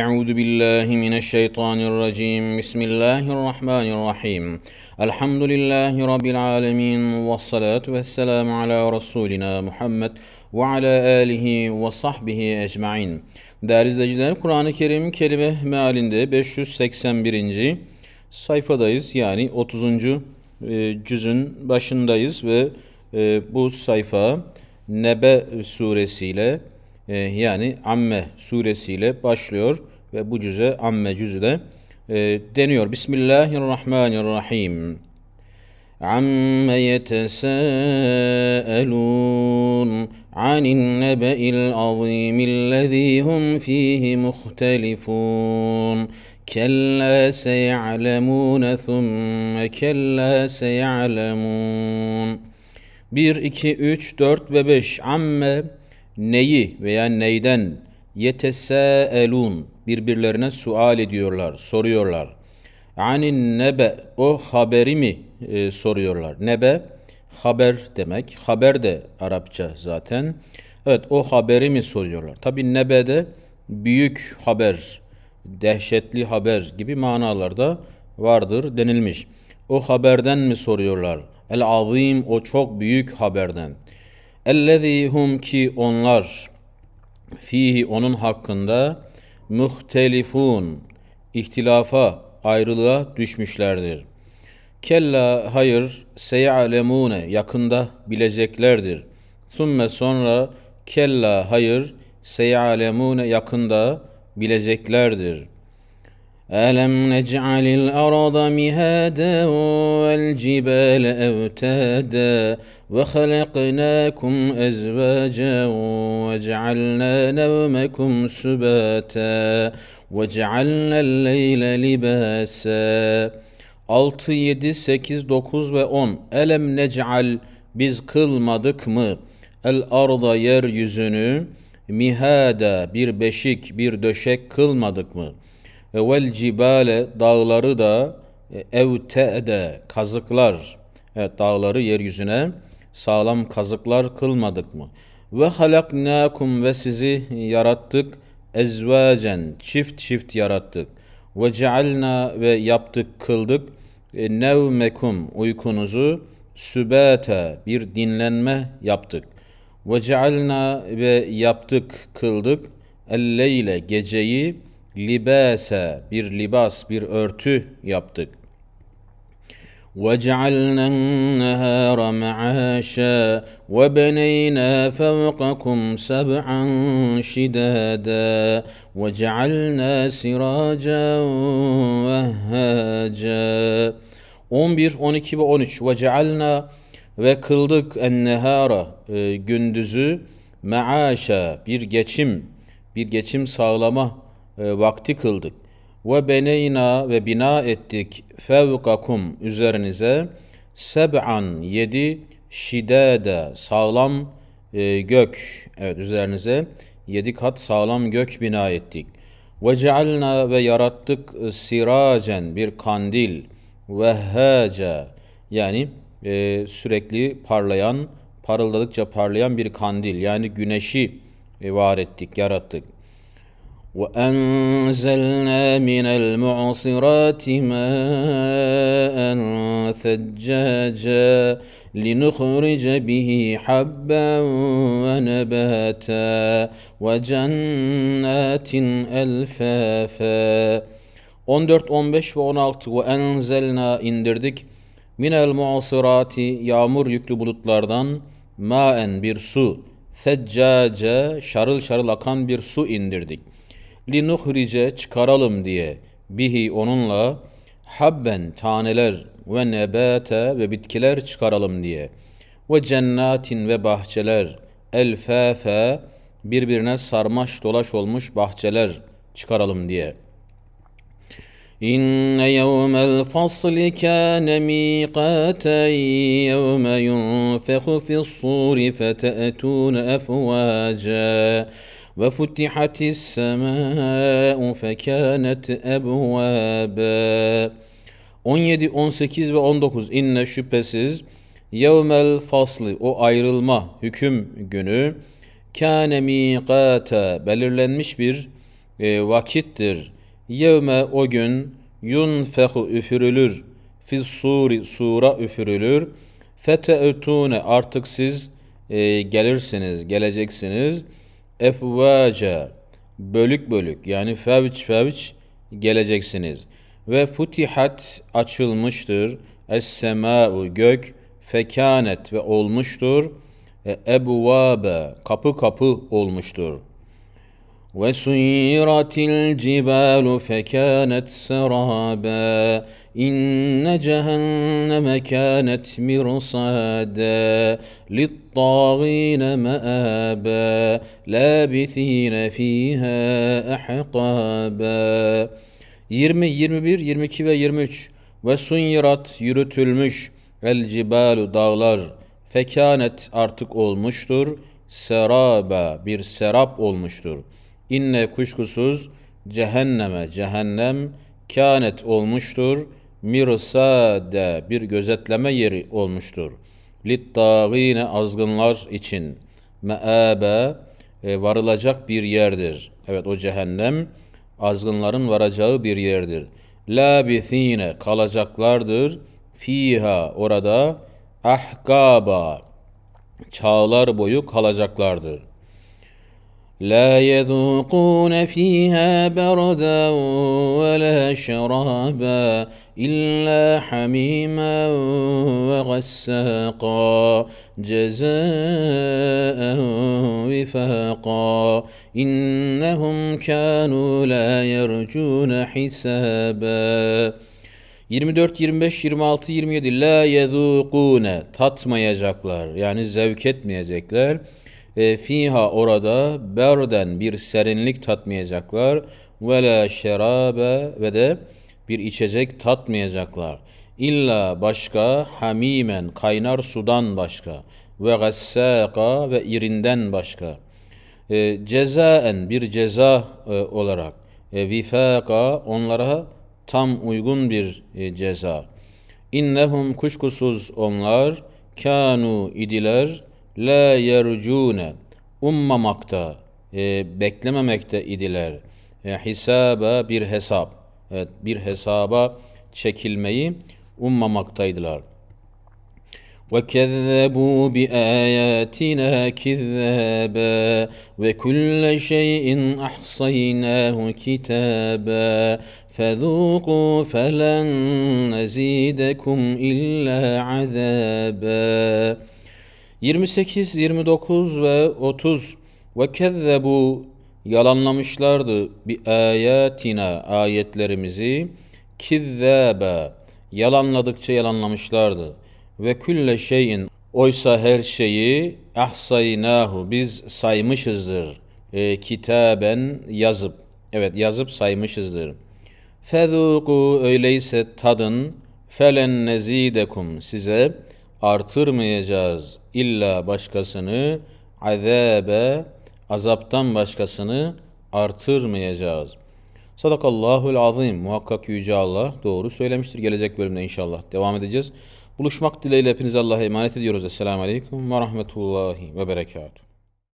أعوذ بالله من الشيطان الرجيم بسم الله الرحمن الرحيم الحمد لله رب العالمين والصلاة والسلام على رسولنا محمد وعلى آله وصحبه أجمعين Değerli izleyiciler Kur'an-ı Kerim kelime mealinde 581. sayfadayız. Yani 30. cüzün başındayız ve bu sayfa Nebe suresiyle ile e, yani Amme suresiyle başlıyor ve bu cüze Amme cüzü de e, deniyor. Bismillahirrahmanirrahim. Amme yetesâelûn anin nebe'il azîmillezî hum fîhi muhtelifûn. كلا سيعلمون ثم كلا سيعلمون 1, 2, 3, 4 ve 5 Amme neyi veya neyden yetesâelûn birbirlerine sual ediyorlar, soruyorlar. Ani nebe o haberi mi e, soruyorlar. Nebe haber demek. Haber de Arapça zaten. Evet o haberi mi soruyorlar. Tabi nebe de büyük haber, dehşetli haber gibi manalarda vardır denilmiş. O haberden mi soruyorlar? El azim o çok büyük haberden. Ellezî hum ki onlar fihi onun hakkında muhtelifun ihtilafa ayrılığa düşmüşlerdir. Kella hayır seyalemune yakında bileceklerdir. Sümme sonra kella hayır seyalemune yakında bileceklerdir. ألم نجعل الأرض مهادا والجبال أوتادا وخلقناكم أزواجا وجعلنا نومكم سباتا وجعلنا الليل لباسا 6, 7, 8, 9 ve 10 Elem nec'al biz kılmadık mı? El arda yeryüzünü mihada bir beşik bir döşek kılmadık mı?'' vel cibale dağları da e, evte'de kazıklar. Evet dağları yeryüzüne sağlam kazıklar kılmadık mı? Ve halaknakum ve sizi yarattık ezvacen çift çift yarattık. Ve cealna ve yaptık kıldık e, nevmekum uykunuzu sübete bir dinlenme yaptık. Ve cealna ve yaptık kıldık elleyle geceyi libase bir libas bir örtü yaptık. Ve وَجَعَلْنَا النَّهَارَ مَعَاشًا وَبَنَيْنَا فَوْقَكُمْ سَبْعًا شِدَادًا وَجَعَلْنَا سِرَاجًا وَهَّاجًا 11, 12 ve 13 وَجَعَلْنَا ve kıldık ennehara e, gündüzü meaşa bir geçim bir geçim sağlama e, vakti kıldık. Ve beneyna ve bina ettik fevkakum üzerinize seb'an yedi şidede sağlam e, gök evet üzerinize yedi kat sağlam gök bina ettik. Ve cealna ve yarattık e, siracen bir kandil ve haca yani e, sürekli parlayan parıldadıkça parlayan bir kandil yani güneşi e, var ettik yarattık. وأنزلنا من المعصرات ماء ثجاجا لنخرج به حبا ونباتا وجنات ألفافا 14, 15 ve 16 ve enzelna indirdik. Minel muasirati yağmur yüklü bulutlardan maen bir su. Seccace şarıl şarıl akan bir su indirdik linuhrice çıkaralım diye bihi onunla habben taneler ve nebate ve bitkiler çıkaralım diye ve cennatin ve bahçeler elfefe birbirine sarmaş dolaş olmuş bahçeler çıkaralım diye. İnne yevmel fasli kâne miqâten yevme yunfehu fissûri fete'etûne efvâcâ. وفتحت السماء فكانت أبوابا 17, 18 ve 19 inne şüphesiz yevmel faslı o ayrılma hüküm günü kâne miqata belirlenmiş bir e, vakittir. Yevme o gün yunfehu üfürülür. Fil suri sura üfürülür. Fete artık siz e, gelirsiniz, geleceksiniz.'' efvaca bölük bölük yani fevç fevç geleceksiniz. Ve futihat açılmıştır. Es-semâ'u gök fekanet ve olmuştur. E, ebvabe kapı kapı olmuştur.'' وسيرت الجبال فكانت سرابا إن جهنم كانت مرصادا للطاغين مآبا لابثين فيها أحقابا 20, 21, 22 ve 23 Ve sunyirat yürütülmüş el cibalu dağlar fekanet artık olmuştur seraba bir serap olmuştur.'' İnne kuşkusuz cehenneme cehennem kânet olmuştur. Mirsade bir gözetleme yeri olmuştur. Littâgîne azgınlar için meâbe e, varılacak bir yerdir. Evet o cehennem azgınların varacağı bir yerdir. Labithine kalacaklardır. Fiha orada ahkaba çağlar boyu kalacaklardır. لا يذوقون فيها بردا ولا شرابا إلا حميما وغساقا جزاء وفاقا إنهم كانوا لا يرجون حسابا 24, 25, 26, 27 la yezukune tatmayacaklar yani zevk etmeyecekler. E, fiha orada berden bir serinlik tatmayacaklar. Ve la şerabe ve de bir içecek tatmayacaklar. İlla başka hamimen kaynar sudan başka ve gassaka ve irinden başka. E, cezaen bir ceza e, olarak e, vifaka onlara tam uygun bir e, ceza. İnnehum kuşkusuz onlar kanu idiler la yercune ummamakta e, beklememekte idiler. E, hisaba bir hesap. Evet bir hesaba çekilmeyi ummamaktaydılar. وكذبوا بآياتنا كذابا وكل شيء أحصيناه كتابا فذوقوا فلن نزيدكم إلا عذابا 28, 29 ve 30 ve kezzebu yalanlamışlardı bi ayatina ayetlerimizi kizzaba yalanladıkça yalanlamışlardı ve külle şeyin oysa her şeyi ahsaynahu biz saymışızdır e, kitaben yazıp evet yazıp saymışızdır fezuku öyleyse tadın felen nezidekum size artırmayacağız.'' illa başkasını azabe azaptan başkasını artırmayacağız. Sadakallahul azim. Muhakkak Yüce Allah doğru söylemiştir. Gelecek bölümde inşallah devam edeceğiz. Buluşmak dileğiyle hepinize Allah'a emanet ediyoruz. Esselamu Aleyküm ve Rahmetullahi ve Berekatuhu.